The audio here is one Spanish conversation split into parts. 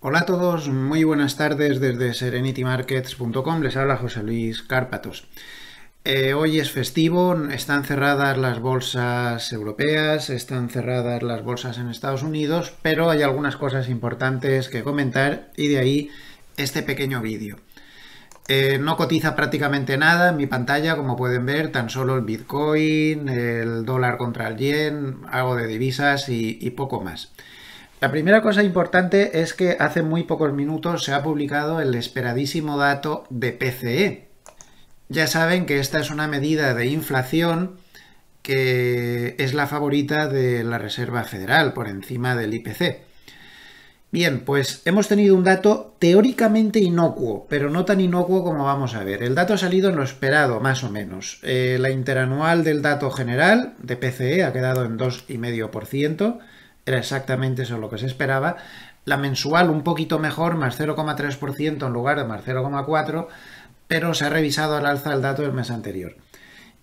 Hola a todos, muy buenas tardes desde serenitymarkets.com. Les habla José Luis Cárpatos. Eh, hoy es festivo, están cerradas las bolsas europeas, están cerradas las bolsas en Estados Unidos, pero hay algunas cosas importantes que comentar y de ahí este pequeño vídeo. Eh, no cotiza prácticamente nada en mi pantalla, como pueden ver, tan solo el Bitcoin, el dólar contra el yen, algo de divisas y poco más. La primera cosa importante es que hace muy pocos minutos se ha publicado el esperadísimo dato de PCE. Ya saben que esta es una medida de inflación que es la favorita de la Reserva Federal por encima del IPC. Bien, pues hemos tenido un dato teóricamente inocuo, pero no tan inocuo como vamos a ver. El dato ha salido en lo esperado, más o menos. Eh, la interanual del dato general de PCE ha quedado en 2,5% era exactamente eso lo que se esperaba. La mensual un poquito mejor, más 0,3% en lugar de más 0,4%, pero se ha revisado al alza el dato del mes anterior.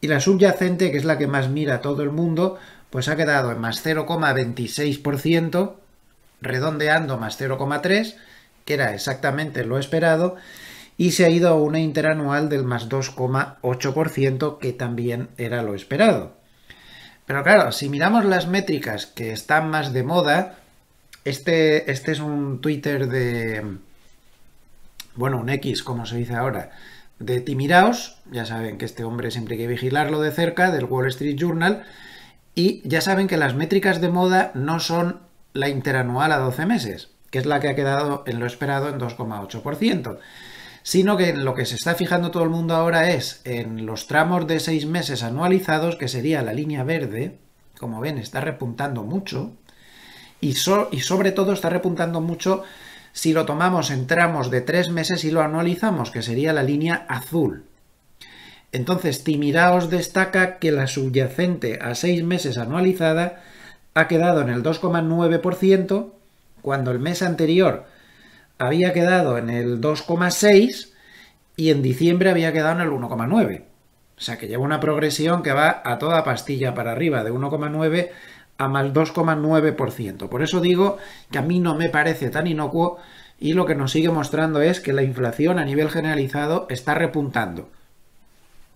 Y la subyacente, que es la que más mira todo el mundo, pues ha quedado en más 0,26%, redondeando más 0,3%, que era exactamente lo esperado, y se ha ido a una interanual del más 2,8%, que también era lo esperado. Pero claro, si miramos las métricas que están más de moda, este, este es un Twitter de... Bueno, un X, como se dice ahora, de Timiraos. Ya saben que este hombre siempre hay que vigilarlo de cerca, del Wall Street Journal. Y ya saben que las métricas de moda no son la interanual a 12 meses, que es la que ha quedado en lo esperado en 2,8% sino que lo que se está fijando todo el mundo ahora es en los tramos de seis meses anualizados, que sería la línea verde, como ven, está repuntando mucho, y, sobre todo está repuntando mucho si lo tomamos en tramos de tres meses y lo anualizamos, que sería la línea azul. Entonces, Timiraos destaca que la subyacente a seis meses anualizada ha quedado en el 2,9%, cuando el mes anterior había quedado en el 2,6 y en diciembre había quedado en el 1,9. O sea que lleva una progresión que va a toda pastilla para arriba, de 1,9 a más 2,9%. Por eso digo que a mí no me parece tan inocuo y lo que nos sigue mostrando es que la inflación a nivel generalizado está repuntando.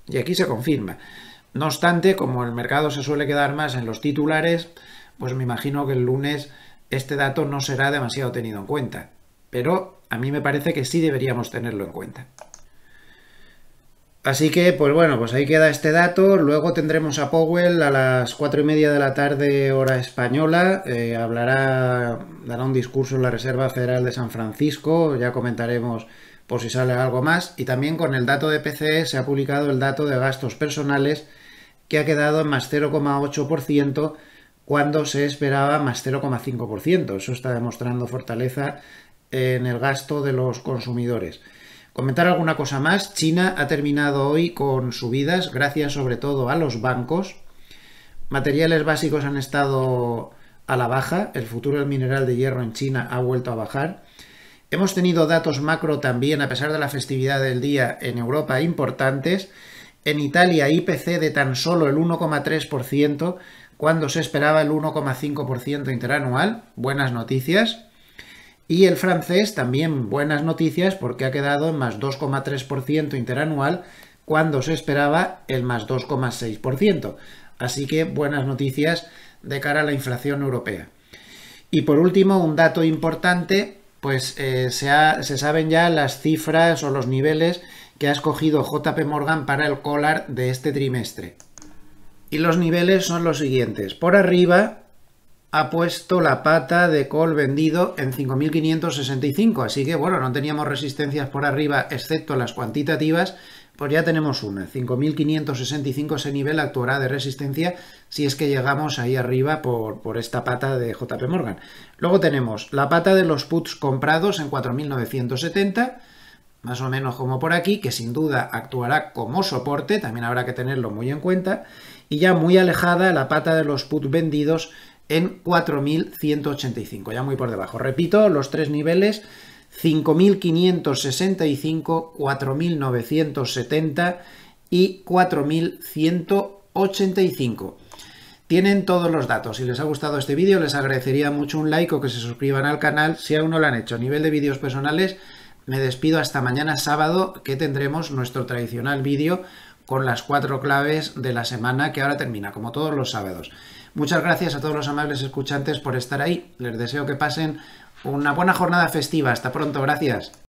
Y aquí se confirma. No obstante, como el mercado se suele quedar más en los titulares, pues me imagino que el lunes este dato no será demasiado tenido en cuenta pero a mí me parece que sí deberíamos tenerlo en cuenta. Así que, pues bueno, pues ahí queda este dato. Luego tendremos a Powell a las cuatro y media de la tarde, hora española. Eh, hablará, dará un discurso en la Reserva Federal de San Francisco. Ya comentaremos por si sale algo más. Y también con el dato de PCE se ha publicado el dato de gastos personales que ha quedado en más 0,8% cuando se esperaba más 0,5%. Eso está demostrando fortaleza en el gasto de los consumidores. Comentar alguna cosa más. China ha terminado hoy con subidas, gracias sobre todo a los bancos. Materiales básicos han estado a la baja. El futuro del mineral de hierro en China ha vuelto a bajar. Hemos tenido datos macro también, a pesar de la festividad del día en Europa, importantes. En Italia, IPC de tan solo el 1,3%, cuando se esperaba el 1,5% interanual. Buenas noticias. Y el francés también buenas noticias porque ha quedado en más 2,3% interanual cuando se esperaba el más 2,6%. Así que buenas noticias de cara a la inflación europea. Y por último, un dato importante, pues eh, se, se saben ya las cifras o los niveles que ha escogido JP Morgan para el collar de este trimestre. Y los niveles son los siguientes. Por arriba, ha puesto la pata de col vendido en 5.565. Así que, bueno, no teníamos resistencias por arriba, excepto las cuantitativas, pues ya tenemos una. 5.565 ese nivel actuará de resistencia si es que llegamos ahí arriba por, por, esta pata de JP Morgan. Luego tenemos la pata de los puts comprados en 4.970, más o menos como por aquí, que sin duda actuará como soporte, también habrá que tenerlo muy en cuenta. Y ya muy alejada la pata de los puts vendidos en 4.185, ya muy por debajo. Repito, los tres niveles 5.565, 4.970 y 4.185. Tienen todos los datos. Si les ha gustado este vídeo, les agradecería mucho un like o que se suscriban al canal si aún no lo han hecho. A nivel de vídeos personales, me despido hasta mañana sábado que tendremos nuestro tradicional vídeo con las cuatro claves de la semana que ahora termina, como todos los sábados. Muchas gracias a todos los amables escuchantes por estar ahí. Les deseo que pasen una buena jornada festiva. Hasta pronto, gracias.